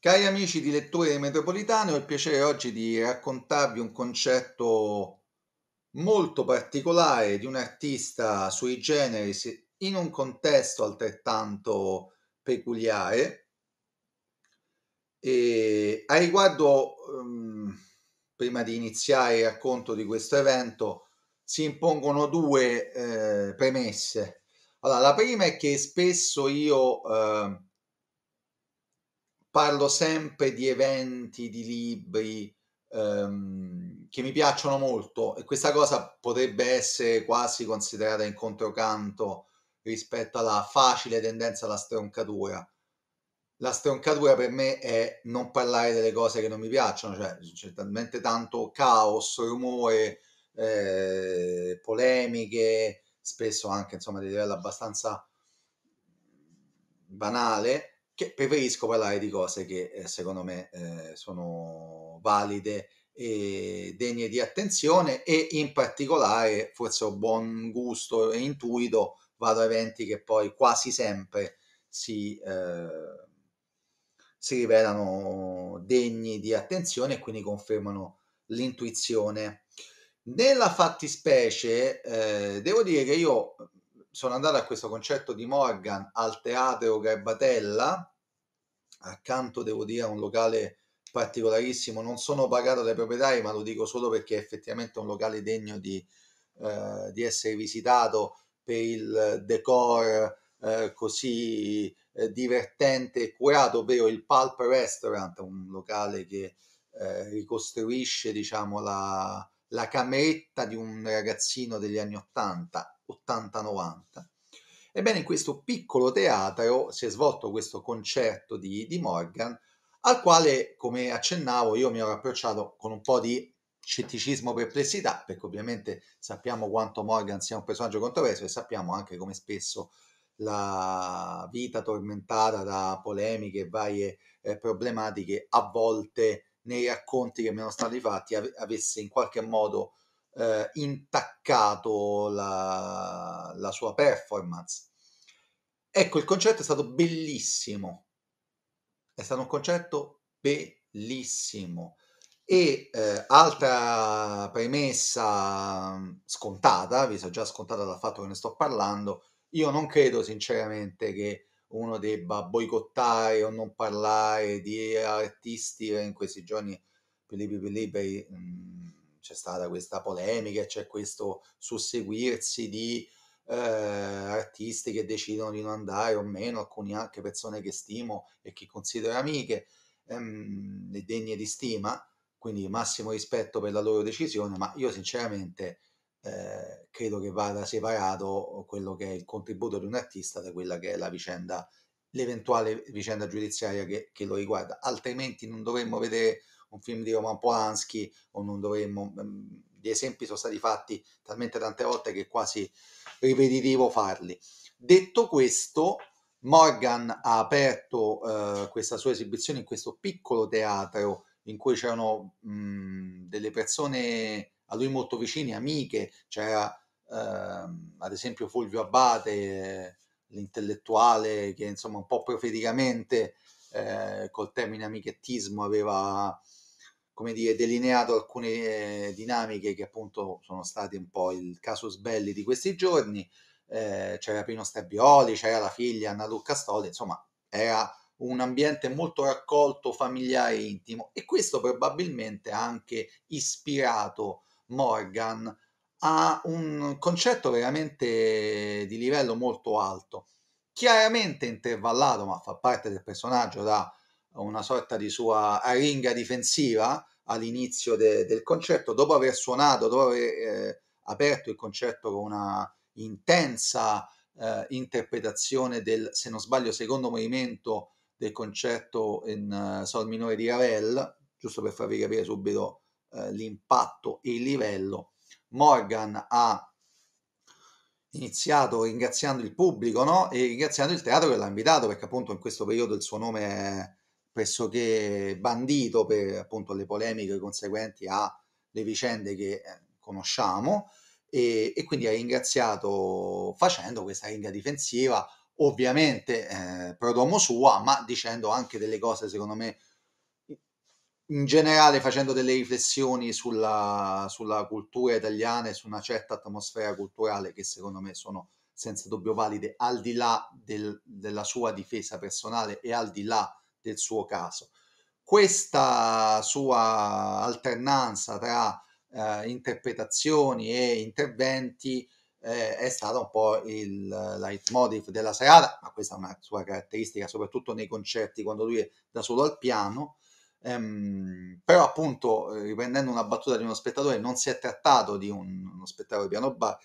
Cari amici di Letture Metropolitane, ho il piacere oggi di raccontarvi un concetto molto particolare di un artista sui generis in un contesto altrettanto peculiare. E a riguardo, um, prima di iniziare il racconto di questo evento, si impongono due eh, premesse. Allora, la prima è che spesso io... Eh, parlo sempre di eventi, di libri ehm, che mi piacciono molto e questa cosa potrebbe essere quasi considerata in controcanto rispetto alla facile tendenza alla stroncatura. La stroncatura per me è non parlare delle cose che non mi piacciono, cioè c'è talmente tanto caos, rumore, eh, polemiche, spesso anche insomma di livello abbastanza banale che preferisco parlare di cose che eh, secondo me eh, sono valide e degne di attenzione e in particolare forse ho buon gusto e intuito vado a eventi che poi quasi sempre si, eh, si rivelano degni di attenzione e quindi confermano l'intuizione. Nella fattispecie, eh, devo dire che io sono andato a questo concerto di Morgan al Teatro Garbatella, accanto devo dire a un locale particolarissimo, non sono pagato dai proprietari, ma lo dico solo perché è effettivamente un locale degno di, eh, di essere visitato per il decor eh, così eh, divertente e curato, ovvero il Pulp Restaurant, un locale che eh, ricostruisce diciamo, la, la cameretta di un ragazzino degli anni Ottanta 80-90. Ebbene, in questo piccolo teatro si è svolto questo concerto di, di Morgan, al quale, come accennavo, io mi ero approcciato con un po' di scetticismo perplessità, perché ovviamente sappiamo quanto Morgan sia un personaggio controverso e sappiamo anche come spesso la vita tormentata da polemiche e varie eh, problematiche a volte nei racconti che mi erano stati fatti av- avesse in qualche modo eh, intaccato la, la sua performance. Ecco, il concetto è stato bellissimo, è stato un concetto bellissimo. E eh, altra premessa mm, scontata, vi so già scontata dal fatto che ne sto parlando, io non credo sinceramente che uno debba boicottare o non parlare di artisti in questi giorni più liberi più liberi. Mh, mm, c'è stata questa polemica, c'è questo susseguirsi di eh, artisti che decidono di non andare o meno, alcune anche persone che stimo e che considero amiche ehm, e degne di stima, quindi massimo rispetto per la loro decisione, ma io sinceramente eh, credo che vada separato quello che è il contributo di un artista da quella che è la vicenda l'eventuale vicenda giudiziaria che, che lo riguarda, altrimenti non dovremmo vedere un film di Roman Polanski o non dovremmo... Mm, gli esempi sono stati fatti talmente tante volte che è quasi ripetitivo farli. Detto questo, Morgan ha aperto eh, questa sua esibizione in questo piccolo teatro in cui c'erano mh, mm, delle persone a lui molto vicine, amiche, c'era eh, ad esempio Fulvio Abbate, l'intellettuale che insomma un po' profeticamente eh, col termine amichettismo aveva come dire, delineato alcune eh, dinamiche che appunto sono state un po' il casus belli di questi giorni. Eh, c'era Pino Stabbioli, c'era la figlia Anna Luca Stoli, insomma era un ambiente molto raccolto, familiare e intimo e questo probabilmente ha anche ispirato Morgan a un concetto veramente di livello molto alto, chiaramente intervallato, ma fa parte del personaggio da una sorta di sua aringa difensiva all'inizio de, del concerto, dopo aver suonato, dopo aver eh, aperto il concerto con una intensa eh, interpretazione del, se non sbaglio, secondo movimento del concerto in uh, Sol minore di Ravel, giusto per farvi capire subito uh, l'impatto e il livello, Morgan ha iniziato ringraziando il pubblico no? e ringraziando il teatro che l'ha invitato, perché appunto in questo periodo il suo nome è pressoché bandito per appunto le polemiche conseguenti alle vicende che eh, conosciamo e, e quindi ha ringraziato facendo questa ringa difensiva ovviamente eh, prodomo sua ma dicendo anche delle cose secondo me in generale facendo delle riflessioni sulla, sulla cultura italiana e su una certa atmosfera culturale che secondo me sono senza dubbio valide al di là del, della sua difesa personale e al di là del suo caso. Questa sua alternanza tra eh, interpretazioni e interventi eh, è stata un po' il leitmotiv della serata, ma questa è una sua caratteristica, soprattutto nei concerti quando lui è da solo al piano. Um, però appunto eh, riprendendo una battuta di uno spettatore non si è trattato di un, uno spettacolo piano bar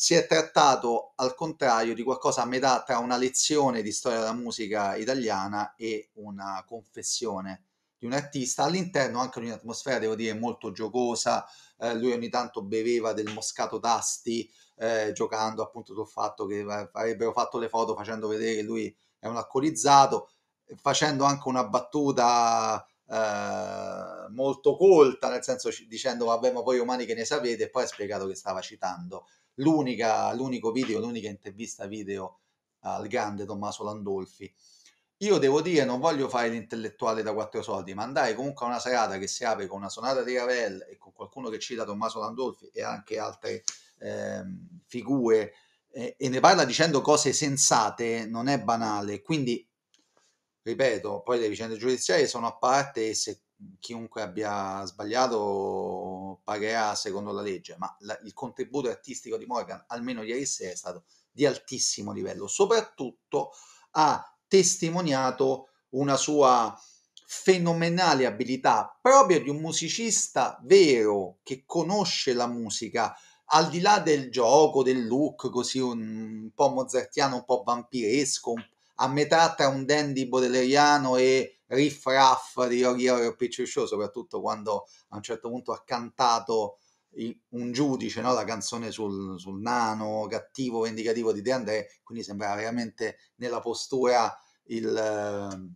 si è trattato al contrario di qualcosa a metà tra una lezione di storia della musica italiana e una confessione di un artista all'interno anche di un'atmosfera devo dire molto giocosa eh, lui ogni tanto beveva del moscato d'asti eh, giocando appunto sul fatto che avrebbero fatto le foto facendo vedere che lui è un alcolizzato facendo anche una battuta eh, molto colta nel senso dicendo vabbè ma voi umani che ne sapete e poi ha spiegato che stava citando l'unico video, l'unica intervista video eh, al grande Tommaso Landolfi. Io devo dire, non voglio fare l'intellettuale da quattro soldi, ma andare comunque a una serata che si apre con una sonata di Ravel e con qualcuno che cita Tommaso Landolfi e anche altre eh, figure eh, e ne parla dicendo cose sensate, non è banale. Quindi, ripeto, poi le vicende giudiziarie sono a parte e se chiunque abbia sbagliato pagherà secondo la legge, ma la, il contributo artistico di Morgan, almeno ieri sera, è stato di altissimo livello. Soprattutto ha testimoniato una sua fenomenale abilità proprio di un musicista vero che conosce la musica al di là del gioco, del look così un po' mozartiano, un po' vampiresco, a metà tra un dandy bodelleriano e riffraff di Rocky Horror Picture Show, soprattutto quando a un certo punto ha cantato un giudice, no? la canzone sul, sul, nano cattivo, vendicativo di De André, quindi sembrava veramente nella postura il eh,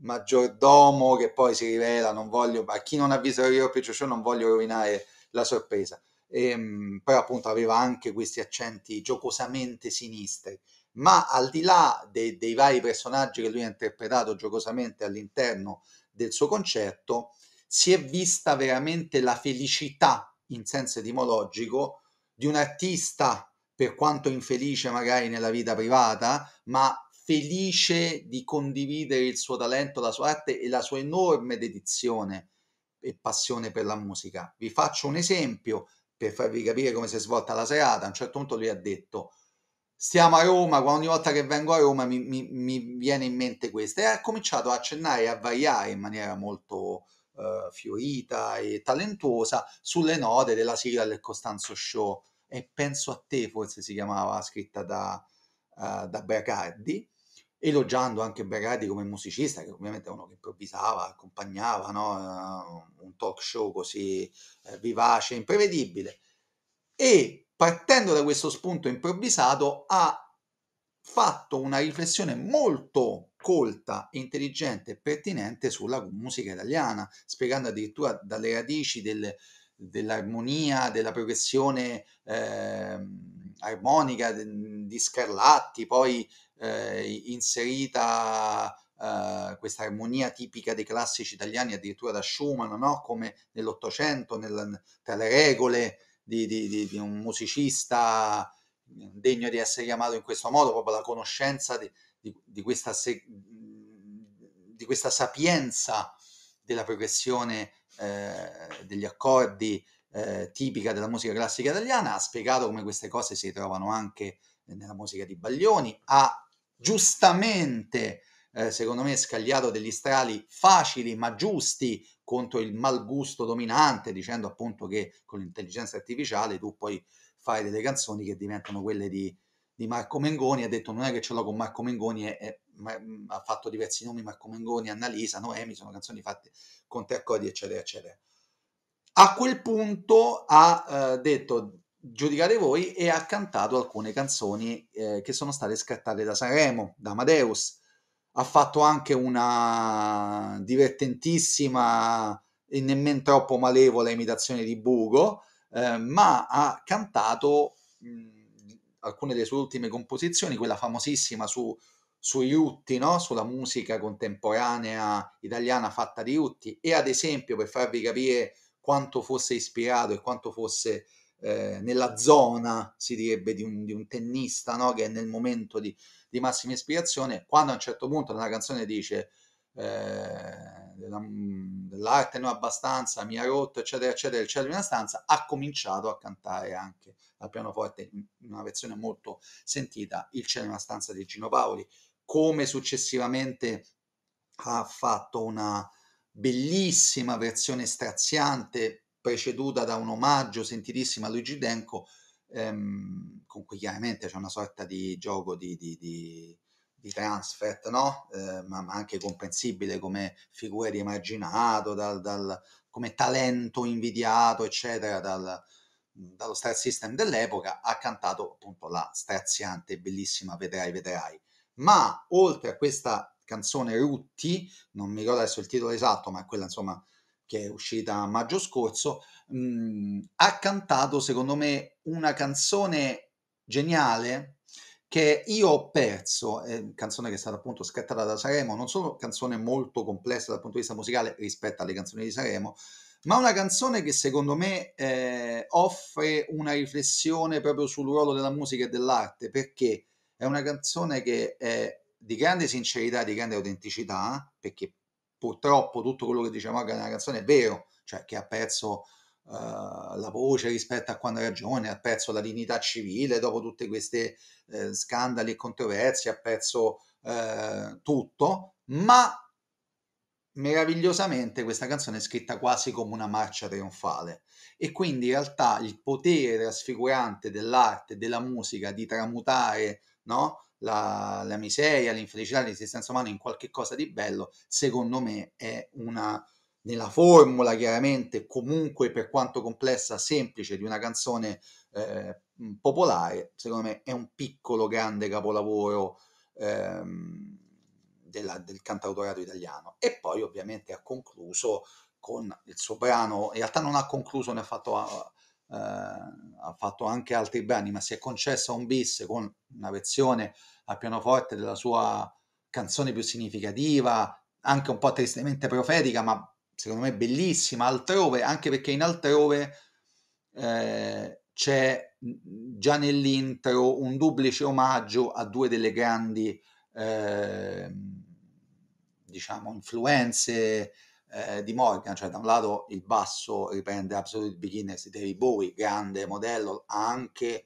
maggiordomo che poi si rivela, non voglio, a chi non ha visto Rocky Horror Picture Show non voglio rovinare la sorpresa. E, ehm, però appunto aveva anche questi accenti giocosamente sinistri ma al di là dei, dei vari personaggi che lui ha interpretato giocosamente all'interno del suo concerto, si è vista veramente la felicità in senso etimologico di un artista, per quanto infelice magari nella vita privata, ma felice di condividere il suo talento, la sua arte e la sua enorme dedizione e passione per la musica. Vi faccio un esempio per farvi capire come si è svolta la serata. A un certo punto lui ha detto stiamo a Roma, ogni volta che vengo a Roma mi, mi, mi viene in mente questa E ha cominciato a accennare e a variare in maniera molto eh, fiorita e talentuosa sulle note della sigla del Costanzo Show. E penso a te, forse si chiamava, scritta da, uh, da Bracardi elogiando anche Berardi come musicista, che ovviamente è uno che improvvisava, accompagnava no? Eh, un talk show così eh, vivace, e imprevedibile. E partendo da questo spunto improvvisato, ha fatto una riflessione molto colta, intelligente e pertinente sulla musica italiana, spiegando addirittura dalle radici del, dell'armonia, della progressione eh, armonica di Scarlatti, poi eh, inserita eh, questa armonia tipica dei classici italiani, addirittura da Schumann, no? come nell'Ottocento, nel, tra le regole, di, di, di un musicista mm, degno di essere chiamato in questo modo, proprio la conoscenza di, di questa, se, mm, questa, sapienza della progressione eh, degli accordi eh, tipica della musica classica italiana, ha spiegato come queste cose si trovano anche nella musica di Baglioni, ha giustamente eh, secondo me, scagliato degli strali facili ma giusti contro il malgusto dominante, dicendo appunto che con l'intelligenza artificiale tu poi fai delle canzoni che diventano quelle di, di Marco Mengoni. Ha detto: Non è che ce l'ho con Marco Mengoni, è, è, ma, mm, ha fatto diversi nomi: Marco Mengoni, Annalisa, Noemi. Sono canzoni fatte con tre accordi, eccetera, eccetera. A quel punto ha eh, detto giudicate voi e ha cantato alcune canzoni eh, che sono state scattate da Sanremo, da Amadeus ha fatto anche una divertentissima e nemmeno troppo malevola imitazione di Bugo, eh, ma ha cantato mh, alcune delle sue ultime composizioni, quella famosissima su, su Rutti, no? sulla musica contemporanea italiana fatta di Rutti, e ad esempio, per farvi capire quanto fosse ispirato e quanto fosse eh, nella zona, si direbbe, di un, di un tennista no? che è nel momento di, di, massima ispirazione, quando a un certo punto nella canzone dice eh, della, mm, dell'arte non abbastanza, mi ha rotto, eccetera, eccetera, il cielo di una stanza, ha cominciato a cantare anche al pianoforte in una versione molto sentita, Il cielo di una stanza di Gino Paoli, come successivamente ha fatto una bellissima versione straziante preceduta da un omaggio sentitissimo a Luigi Denco, ehm, con cui chiaramente c'è una sorta di gioco di, di, di, di transfert, no? eh, ma, ma, anche comprensibile come figura di emarginato, dal, dal, come talento invidiato, eccetera, dal, dallo star system dell'epoca, ha cantato appunto la straziante e bellissima Vedrai, vedrai. Ma oltre a questa canzone Rutti, non mi ricordo adesso il titolo esatto, ma quella insomma che è uscita a maggio scorso, mh, mhmm, ha cantato secondo me una canzone geniale che io ho perso, eh, canzone che è stata appunto scattata da Saremo, non solo canzone molto complessa dal punto di vista musicale rispetto alle canzoni di Saremo, ma una canzone che secondo me eh, offre una riflessione proprio sul ruolo della musica e dell'arte, perché è una canzone che è di grande sincerità, di grande autenticità, perché purtroppo tutto quello che dice Morgan nella canzone è vero, cioè che ha perso uh, la voce rispetto a quando era giovane, ha perso la dignità civile dopo tutti questi uh, eh, scandali e controversie, ha perso uh, tutto, ma meravigliosamente questa canzone è scritta quasi come una marcia trionfale e quindi in realtà il potere trasfigurante dell'arte della musica di tramutare no? La, la, miseria, l'infelicità, l'esistenza umana in qualche cosa di bello, secondo me è una, nella formula chiaramente comunque per quanto complessa, semplice di una canzone eh, popolare, secondo me è un piccolo grande capolavoro ehm, della, del cantautorato italiano. E poi ovviamente ha concluso con il suo brano, in realtà non ha concluso, ne ha fatto... Uh, ha fatto anche altri brani, ma si è concessa un bis con una versione a pianoforte della sua canzone più significativa, anche un po' tristemente profetica, ma secondo me bellissima, altrove, anche perché in altrove eh, c'è già nell'intro un duplice omaggio a due delle grandi, eh, diciamo, influenze eh, di Morgan, cioè da un lato il basso riprende Absolute Beginners di David Bowie, grande modello, ha anche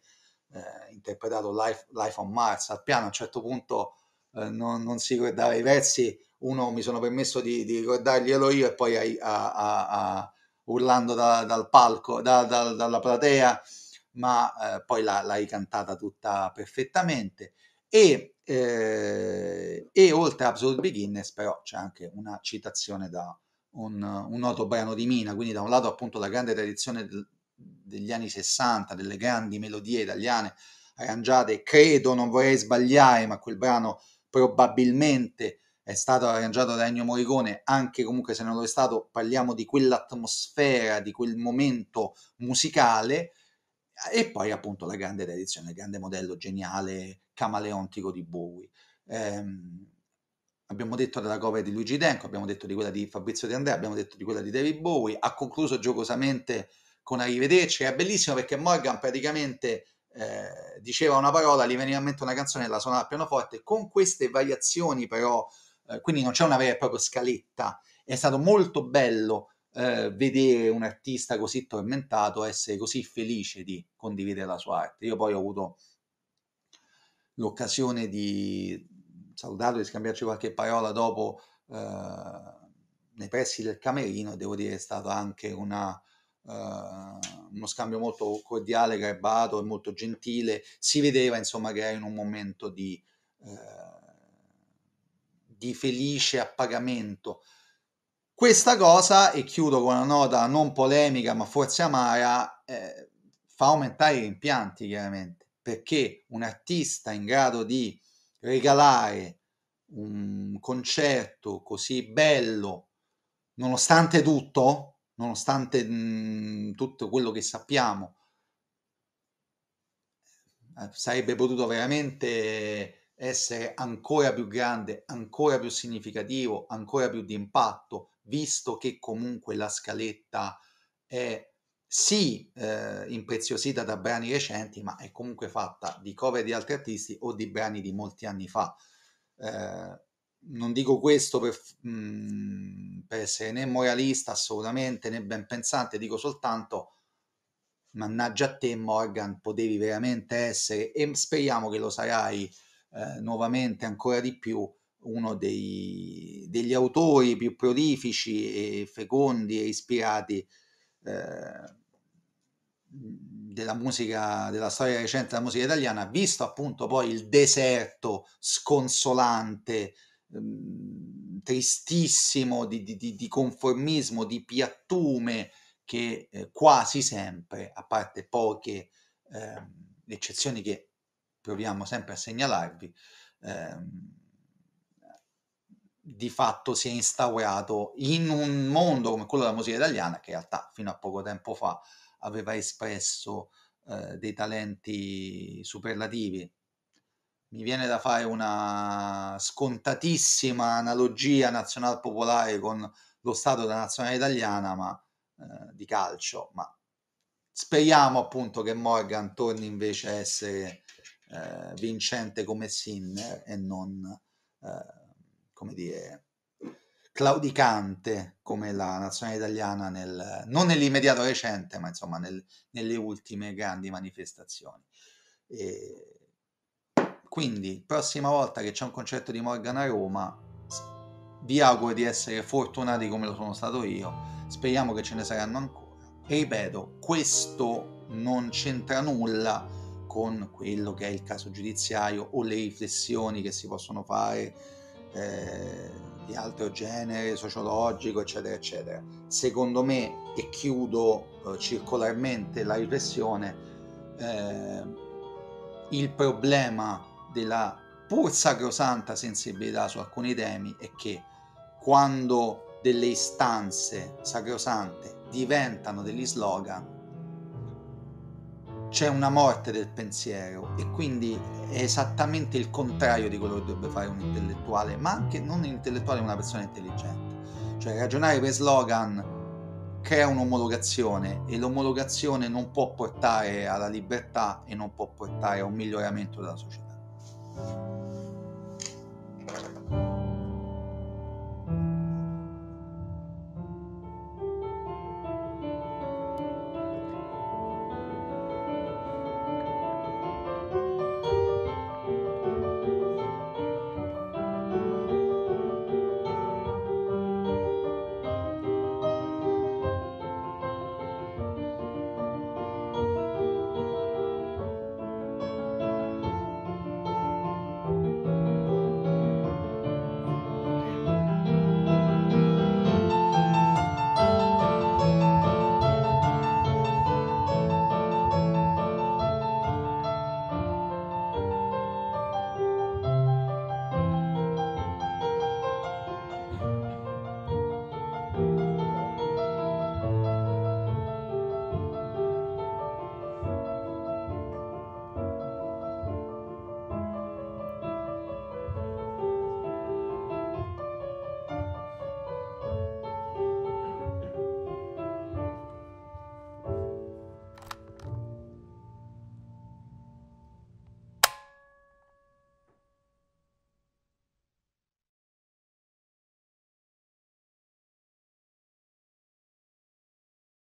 eh, interpretato Life, Life, on Mars al piano, a un certo punto eh, non, non, si ricordava i versi, uno mi sono permesso di, di ricordarglielo io e poi a, a, a, urlando da, dal palco, da, da, dalla platea, ma eh, poi l'ha, l'ha ricantata tutta perfettamente. E, eh, e, oltre a Absolute Beginners però c'è anche una citazione da un, un noto brano di Mina, quindi da un lato appunto la grande tradizione del, degli anni 60, delle grandi melodie italiane arrangiate, credo, non vorrei sbagliare, ma quel brano probabilmente è stato arrangiato da Ennio Morricone, anche comunque se non lo è stato, parliamo di quell'atmosfera, di quel momento musicale, e poi appunto la grande tradizione, il grande modello geniale camaleontico di Bowie. Eh, Abbiamo detto della cover di Luigi Denco, abbiamo detto di quella di Fabrizio De Andrea, abbiamo detto di quella di David Bowie. Ha concluso giocosamente con Arrivederci. È bellissimo perché Morgan praticamente eh, diceva una parola, gli veniva in mente una canzone e la suonava al pianoforte. Con queste variazioni, però, eh, quindi non c'è una vera e propria scaletta. È stato molto bello eh, vedere un artista così tormentato essere così felice di condividere la sua arte. Io poi ho avuto l'occasione di salutato di scambiarci qualche parola dopo eh, nei pressi del Camerino, devo dire è stato anche una, eh, uno scambio molto cordiale, garbato e molto gentile, si vedeva insomma che era in un momento di, eh, di felice appagamento. Questa cosa, e chiudo con una nota non polemica ma forse amara, eh, fa aumentare i rimpianti chiaramente, perché un artista in grado di regalare un concerto così bello, nonostante tutto, nonostante mh, mm, tutto quello che sappiamo, eh, sarebbe potuto veramente essere ancora più grande, ancora più significativo, ancora più di impatto, visto che comunque la scaletta è sì eh, impreziosita da brani recenti, ma è comunque fatta di cover di altri artisti o di brani di molti anni fa. Eh, non dico questo per, mh, mm, per, essere né moralista assolutamente né ben pensante, dico soltanto mannaggia a te Morgan, potevi veramente essere e speriamo che lo sarai eh, nuovamente ancora di più uno dei, degli autori più prolifici e fecondi e ispirati eh, della musica, della storia recente della musica italiana, visto appunto poi il deserto sconsolante, ehm, tristissimo di, di, di, conformismo, di piattume che eh, quasi sempre, a parte poche eh, eccezioni che proviamo sempre a segnalarvi, ehm, di fatto si è instaurato in un mondo come quello della musica italiana, che in realtà fino a poco tempo fa aveva espresso eh, dei talenti superlativi. Mi viene da fare una scontatissima analogia nazional-popolare con lo stato della nazionale italiana, ma eh, di calcio. Ma speriamo appunto che Morgan torni invece a essere eh, vincente come Sinner e non, eh, come dire, claudicante come la nazionale italiana, nel, non nell'immediato recente, ma insomma nel, nelle ultime grandi manifestazioni. E quindi, prossima volta che c'è un concerto di Morgan a Roma, vi auguro di essere fortunati come lo sono stato io, speriamo che ce ne saranno ancora. E ripeto, questo non c'entra nulla con quello che è il caso giudiziario o le riflessioni che si possono fare. Eh, di altro genere sociologico, eccetera, eccetera. Secondo me, e chiudo eh, circolarmente la riflessione, eh, il problema della pur sacrosanta sensibilità su alcuni temi è che quando delle istanze sacrosante diventano degli slogan, c'è una morte del pensiero e quindi è esattamente il contrario di quello che dovrebbe fare un intellettuale, ma anche non un intellettuale, una persona intelligente. Cioè ragionare per slogan crea un'omologazione e l'omologazione non può portare alla libertà e non può portare a un miglioramento della società.